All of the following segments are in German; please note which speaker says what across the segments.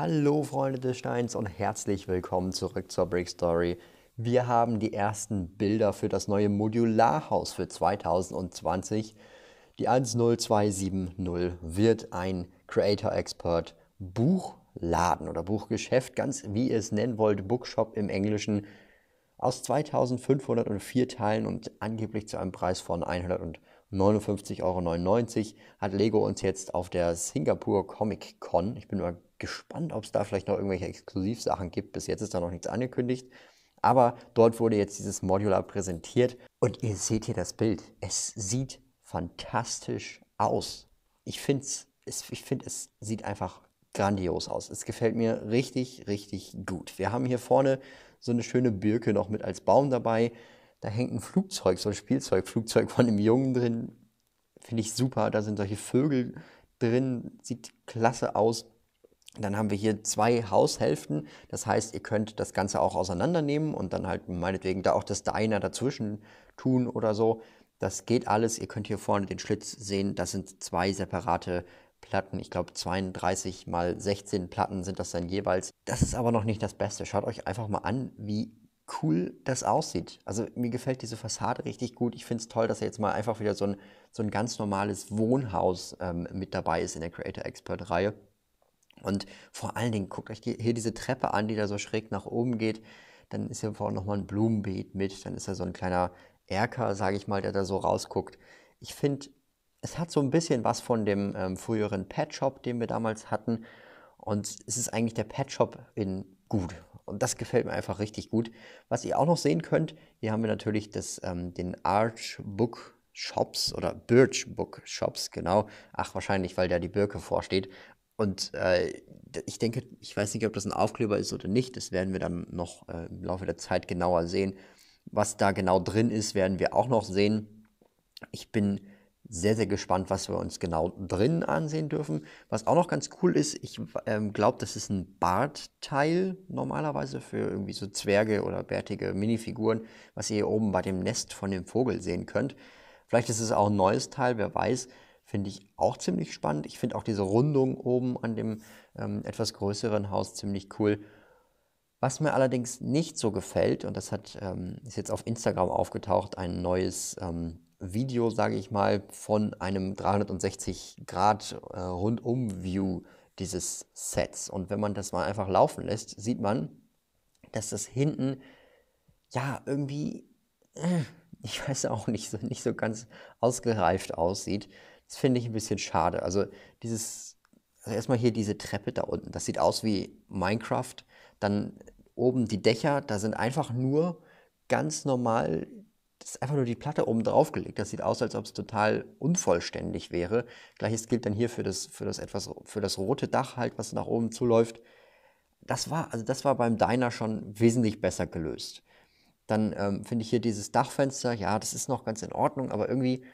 Speaker 1: Hallo Freunde des Steins und herzlich willkommen zurück zur Brick Story. Wir haben die ersten Bilder für das neue Modularhaus für 2020. Die 10270 wird ein Creator Expert Buchladen oder Buchgeschäft, ganz wie ihr es nennen wollt, Bookshop im Englischen, aus 2504 Teilen und angeblich zu einem Preis von 159,99 Euro hat Lego uns jetzt auf der Singapur Comic Con, ich bin mal gespannt, ob es da vielleicht noch irgendwelche Exklusivsachen gibt. Bis jetzt ist da noch nichts angekündigt. Aber dort wurde jetzt dieses Modular präsentiert und ihr seht hier das Bild. Es sieht fantastisch aus. Ich finde es, ich find, es sieht einfach grandios aus. Es gefällt mir richtig, richtig gut. Wir haben hier vorne so eine schöne Birke noch mit als Baum dabei. Da hängt ein Flugzeug, so ein Spielzeugflugzeug von einem Jungen drin. Finde ich super. Da sind solche Vögel drin. Sieht klasse aus. Dann haben wir hier zwei Haushälften. Das heißt, ihr könnt das Ganze auch auseinandernehmen und dann halt meinetwegen da auch das Diner dazwischen tun oder so. Das geht alles. Ihr könnt hier vorne den Schlitz sehen. Das sind zwei separate Platten. Ich glaube 32 mal 16 Platten sind das dann jeweils. Das ist aber noch nicht das Beste. Schaut euch einfach mal an, wie cool das aussieht. Also mir gefällt diese Fassade richtig gut. Ich finde es toll, dass er jetzt mal einfach wieder so ein, so ein ganz normales Wohnhaus ähm, mit dabei ist in der Creator Expert Reihe. Und vor allen Dingen, guckt euch hier diese Treppe an, die da so schräg nach oben geht. Dann ist hier vorne nochmal ein Blumenbeet mit. Dann ist da so ein kleiner Erker, sage ich mal, der da so rausguckt. Ich finde, es hat so ein bisschen was von dem ähm, früheren Pet Shop, den wir damals hatten. Und es ist eigentlich der Pet Shop in gut. Und das gefällt mir einfach richtig gut. Was ihr auch noch sehen könnt, hier haben wir natürlich das, ähm, den Arch Book Shops oder Birch Book Shops, genau. Ach, wahrscheinlich, weil da die Birke vorsteht. Und äh, ich denke, ich weiß nicht, ob das ein Aufkleber ist oder nicht. Das werden wir dann noch äh, im Laufe der Zeit genauer sehen. Was da genau drin ist, werden wir auch noch sehen. Ich bin sehr, sehr gespannt, was wir uns genau drin ansehen dürfen. Was auch noch ganz cool ist, ich ähm, glaube, das ist ein Bartteil normalerweise für irgendwie so Zwerge oder bärtige Minifiguren, was ihr hier oben bei dem Nest von dem Vogel sehen könnt. Vielleicht ist es auch ein neues Teil, wer weiß. Finde ich auch ziemlich spannend. Ich finde auch diese Rundung oben an dem ähm, etwas größeren Haus ziemlich cool. Was mir allerdings nicht so gefällt, und das hat, ähm, ist jetzt auf Instagram aufgetaucht, ein neues ähm, Video, sage ich mal, von einem 360-Grad-Rundum-View äh, dieses Sets. Und wenn man das mal einfach laufen lässt, sieht man, dass das hinten, ja, irgendwie, äh, ich weiß auch nicht, so, nicht so ganz ausgereift aussieht. Das finde ich ein bisschen schade. Also dieses, also erstmal hier diese Treppe da unten, das sieht aus wie Minecraft. Dann oben die Dächer, da sind einfach nur ganz normal, das ist einfach nur die Platte oben drauf gelegt. Das sieht aus, als ob es total unvollständig wäre. Gleiches gilt dann hier für das, für das etwas, für das rote Dach halt, was nach oben zuläuft. Das war, also das war beim Diner schon wesentlich besser gelöst. Dann ähm, finde ich hier dieses Dachfenster, ja, das ist noch ganz in Ordnung, aber irgendwie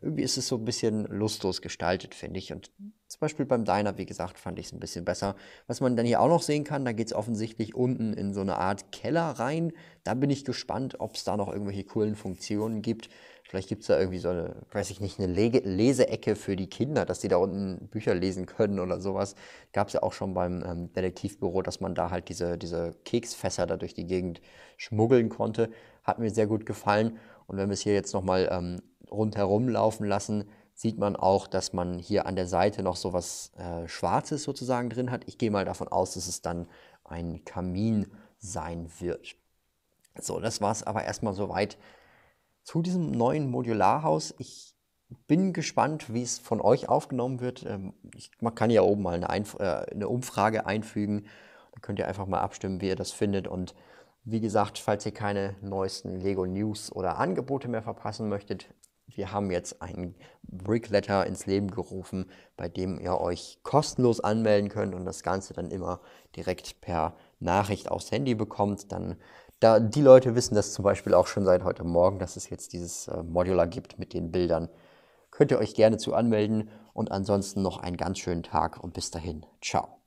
Speaker 1: irgendwie ist es so ein bisschen lustlos gestaltet, finde ich. Und zum Beispiel beim Diner, wie gesagt, fand ich es ein bisschen besser. Was man dann hier auch noch sehen kann, da geht es offensichtlich unten in so eine Art Keller rein. Da bin ich gespannt, ob es da noch irgendwelche coolen Funktionen gibt. Vielleicht gibt es da irgendwie so eine, weiß ich nicht, eine Lege Leseecke für die Kinder, dass die da unten Bücher lesen können oder sowas. Gab es ja auch schon beim ähm, Detektivbüro, dass man da halt diese, diese Keksfässer da durch die Gegend schmuggeln konnte. Hat mir sehr gut gefallen. Und wenn wir es hier jetzt nochmal ähm, rundherum laufen lassen, sieht man auch, dass man hier an der Seite noch so was äh, Schwarzes sozusagen drin hat. Ich gehe mal davon aus, dass es dann ein Kamin sein wird. So, das war es aber erstmal soweit zu diesem neuen Modularhaus. Ich bin gespannt, wie es von euch aufgenommen wird. Ähm, ich, man kann ja oben mal eine, Einf äh, eine Umfrage einfügen. Da könnt ihr einfach mal abstimmen, wie ihr das findet. Und wie gesagt, falls ihr keine neuesten Lego News oder Angebote mehr verpassen möchtet, wir haben jetzt einen Brickletter ins Leben gerufen, bei dem ihr euch kostenlos anmelden könnt und das Ganze dann immer direkt per Nachricht aufs Handy bekommt. Dann, da, die Leute wissen das zum Beispiel auch schon seit heute Morgen, dass es jetzt dieses äh, Modular gibt mit den Bildern. Könnt ihr euch gerne zu anmelden und ansonsten noch einen ganz schönen Tag und bis dahin. Ciao.